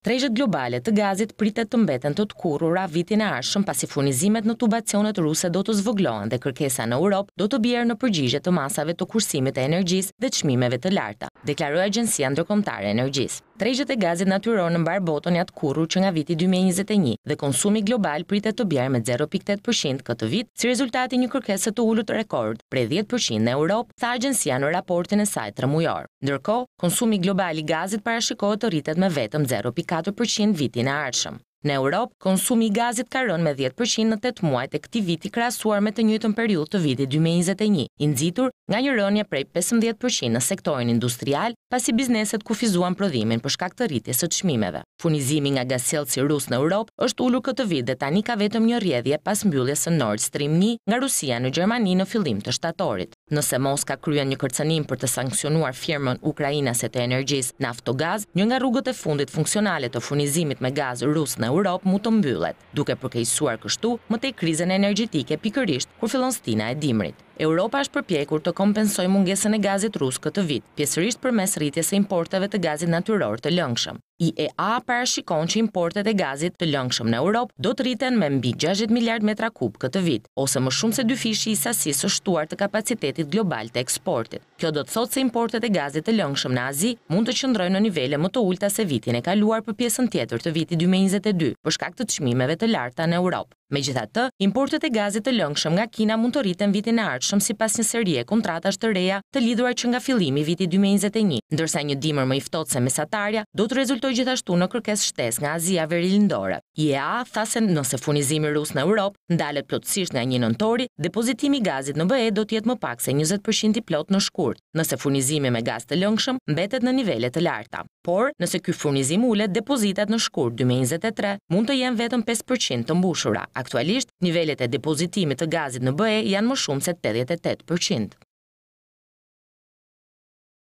Trejgjët globale të gazit pritet të mbeten të të ra vitin e arshëm pasi furnizimet në tubacionet ruse do të zvoglohen dhe kërkesa në Europë do të bjerë në përgjigje të masave të kursimit e energjis dhe qmimeve të larta, deklaroj agjensia ndërkomtare energjisë trejgjët e gazit natyror në mbar botën janë të kurrur që nga viti 2021 dhe konsumi global pritet të bjerë me 0.8% këtë vit, si rezultati një kërkese të ulur të rekord, prej 10% në Europë, tha agjencia në raportin e saj tremujor. Ndërkohë, konsumi global i gazit parashikohet të rritet me vetëm 0.4% vitin e ardhshëm. Në Europë, konsumi i gazit ka rënë me 10% në 8 muajt e këti viti krasuar me të njëtën periut të vitit 2021, inzitur nga një rënje prej 15% në sektorin industrial, pasi bizneset kufizuan prodhimin për shkak të rritje së të shmimeve. Funizimi nga gasel si rus në Europë është ullu këtë vit dhe tani ka vetëm një rjedhje pas mbyllje së Nord Stream 1 nga Rusia në Gjermani në fillim të shtatorit. Nëse Moska kryen një kërcenim për të sankcionuar firmën Ukrajina të energjis naftogaz, një nga rrugët e fundit funksionale të furnizimit me gaz rusë në Europë mu të mbyllet, duke përkejsuar kështu më të i krizën energjitike pikërisht kur filonstina e dimrit. Europa është përpjekur të kompensoj mungesën e gazit rusë këtë vit, pjesërisht për mes rritjes e importeve të gazit natyror të lëngshëm. IEA parashikon që importet e gazit të lëngshëm në Europë do të rriten me mbi 60 miliard metra kub këtë vit, ose më shumë se dy fishi i sasi së shtuar të kapacitetit global të eksportit. Kjo do të thotë se importet e gazit të lëngshëm në Azi mund të qëndrojnë në nivele më të ulta se vitin e kaluar për pjesën tjetër të viti 2022, për shkak të të shmimeve të larta në Europë. Me gjitha të, importet e gazit të lëngshëm nga Kina mund të rritën vitin e ardhshëm si pas një serie kontratash të reja të lidhura që nga filimi viti 2021, ndërsa një dimër më iftot se mesatarja do të rezultoj gjithashtu në kërkes shtes nga Azia Verilindore. IEA thasen nëse funizimi rus në Europë ndalet plotësisht nga një nëntori, depozitimi gazit në BE do tjetë më pak se 20% i plot në shkurt, nëse funizimi me gaz të lëngshëm mbetet në nivellet të larta por nëse ky furnizim ulet, depozitat në shkurt 2023 mund të jenë vetëm 5% të mbushura. Aktualisht, nivellet e depozitimit të gazit në BE janë më shumë se 88%.